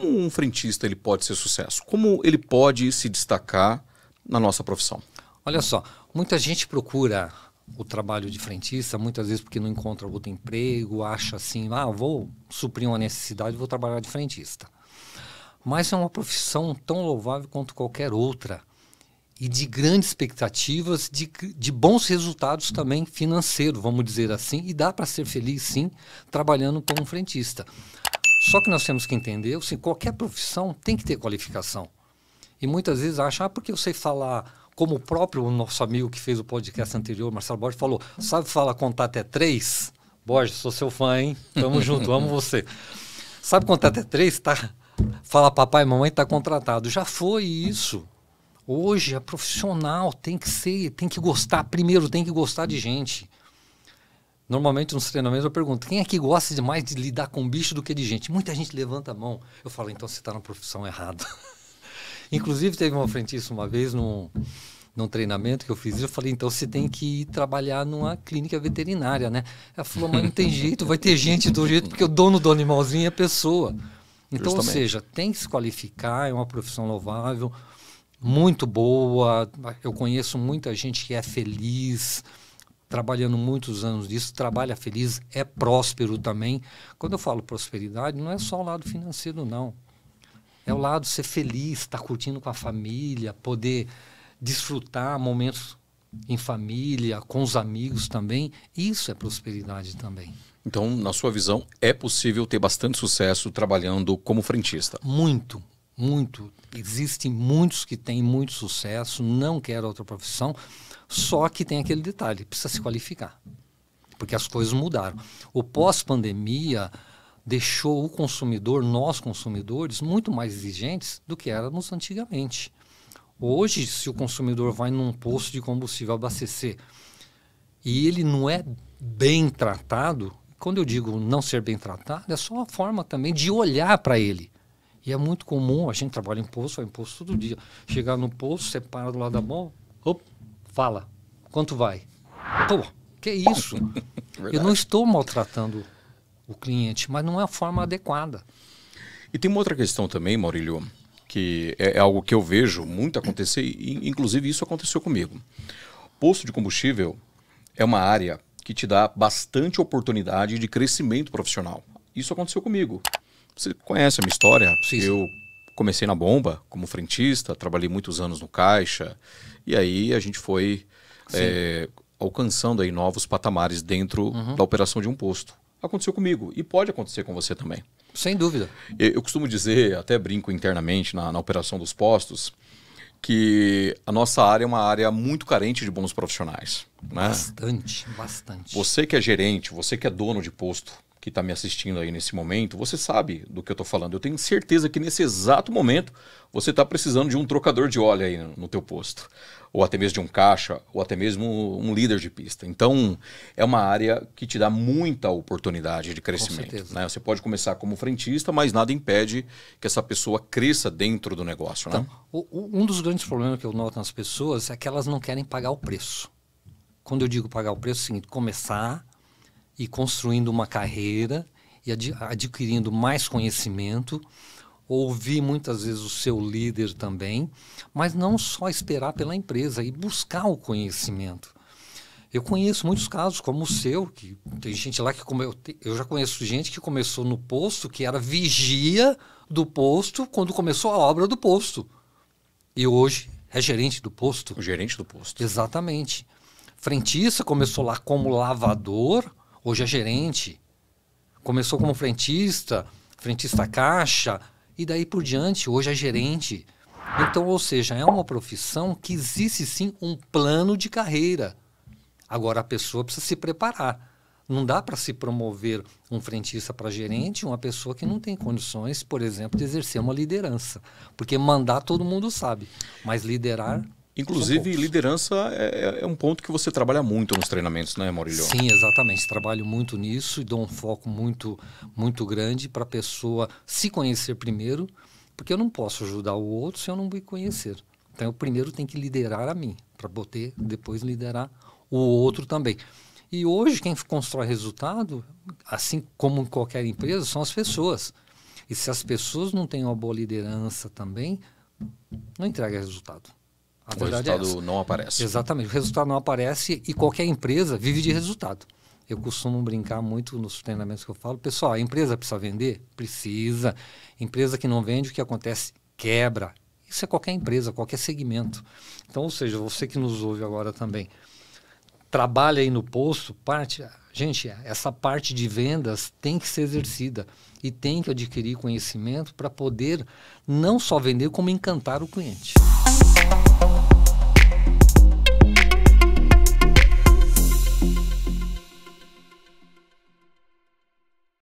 Como um frentista ele pode ser sucesso? Como ele pode se destacar na nossa profissão? Olha só, muita gente procura o trabalho de frentista, muitas vezes porque não encontra outro emprego, acha assim, ah, vou suprir uma necessidade, vou trabalhar de frentista. Mas é uma profissão tão louvável quanto qualquer outra e de grandes expectativas, de, de bons resultados também financeiros, vamos dizer assim, e dá para ser feliz sim trabalhando como frentista. Só que nós temos que entender, assim, qualquer profissão tem que ter qualificação. E muitas vezes acham, ah, porque eu sei falar, como o próprio nosso amigo que fez o podcast anterior, Marcelo Borges, falou, sabe falar contar até três? Borges, sou seu fã, hein? Tamo junto, amo você. Sabe contar até três? Tá, fala papai e mamãe, tá contratado. Já foi isso. Hoje, a profissional tem que ser, tem que gostar, primeiro tem que gostar de gente. Normalmente nos treinamentos eu pergunto: quem é que gosta de mais de lidar com bicho do que de gente? Muita gente levanta a mão. Eu falo: então você está na profissão errada. Inclusive, teve uma frentista uma vez num, num treinamento que eu fiz. Eu falei: então você tem que ir trabalhar numa clínica veterinária, né? Ela falou: mas não tem jeito, vai ter gente do jeito, porque o dono do animalzinho é pessoa. Então, Justamente. ou seja, tem que se qualificar, é uma profissão louvável, muito boa. Eu conheço muita gente que é feliz trabalhando muitos anos disso, trabalha feliz, é próspero também. Quando eu falo prosperidade, não é só o lado financeiro, não. É o lado ser feliz, estar tá curtindo com a família, poder desfrutar momentos em família, com os amigos também. Isso é prosperidade também. Então, na sua visão, é possível ter bastante sucesso trabalhando como frentista? Muito, muito. Existem muitos que têm muito sucesso, não quero outra profissão, só que tem aquele detalhe, precisa se qualificar. Porque as coisas mudaram. O pós-pandemia deixou o consumidor, nós consumidores, muito mais exigentes do que éramos antigamente. Hoje, se o consumidor vai num posto de combustível abastecer e ele não é bem tratado, quando eu digo não ser bem tratado, é só uma forma também de olhar para ele. E é muito comum, a gente trabalha em posto, vai é em posto todo dia. Chegar no posto, separa do lado da mão, opa, Fala, quanto vai? Pô, que isso? Eu não estou maltratando o cliente, mas não é a forma adequada. E tem uma outra questão também, Maurílio, que é, é algo que eu vejo muito acontecer, e inclusive isso aconteceu comigo. Posto de combustível é uma área que te dá bastante oportunidade de crescimento profissional. Isso aconteceu comigo. Você conhece a minha história? Sim, sim. Eu comecei na bomba como frentista, trabalhei muitos anos no caixa, e aí a gente foi é, alcançando aí novos patamares dentro uhum. da operação de um posto. Aconteceu comigo e pode acontecer com você também. Sem dúvida. Eu, eu costumo dizer, até brinco internamente na, na operação dos postos, que a nossa área é uma área muito carente de bons profissionais. Né? Bastante, bastante. Você que é gerente, você que é dono de posto, que está me assistindo aí nesse momento, você sabe do que eu estou falando. Eu tenho certeza que nesse exato momento você está precisando de um trocador de óleo aí no, teu posto, ou até mesmo de um caixa, ou até mesmo um líder de pista. Então, é uma área que te dá muita oportunidade de crescimento. Né? Você pode começar como frentista, mas nada impede que essa pessoa cresça dentro do negócio. Né? Então, né? o, um dos grandes problemas que eu noto nas pessoas é que elas não querem pagar o preço. Quando eu digo pagar o preço, é o seguinte, começar e construindo uma carreira e ad, adquirindo mais conhecimento, ouvir muitas vezes o seu líder também, mas não só esperar pela empresa e buscar o conhecimento. Eu conheço muitos casos como o seu, que tem gente lá que come, eu já conheço gente que começou no posto, que era vigia do posto quando começou a obra do posto. E hoje é gerente do posto. O gerente do posto. Exatamente. Frentista começou lá como lavador, hoje é gerente. Começou como frentista, frentista caixa, e daí por diante, hoje é gerente. Então, ou seja, é uma profissão que existe sim um plano de carreira. Agora, a pessoa precisa se preparar. Não dá para se promover um frentista para gerente uma pessoa que não tem condições, por exemplo, de exercer uma liderança. Porque mandar todo mundo sabe, mas liderar Inclusive, liderança é, é, é, um ponto que você trabalha muito nos treinamentos, né, Maurílio? Sim, exatamente. Trabalho muito nisso e dou um foco muito, muito grande para a pessoa se conhecer primeiro, porque eu não posso ajudar o outro se eu não me conhecer. Então, eu primeiro tenho que liderar a mim, para poder depois liderar o outro também. E hoje, quem constrói resultado, assim como em qualquer empresa, são as pessoas. E se as pessoas não têm uma boa liderança também, não entrega resultado. A o é resultado é não aparece. Exatamente, o resultado não aparece e qualquer empresa vive de resultado. Eu costumo brincar muito nos treinamentos que eu falo, pessoal, a empresa precisa vender? Precisa. Empresa que não vende, o que acontece? Quebra. Isso é qualquer empresa, qualquer segmento. Então, ou seja, você que nos ouve agora também, trabalha aí no posto, parte, gente, essa parte de vendas tem que ser exercida e tem que adquirir conhecimento para poder não só vender, como encantar o cliente.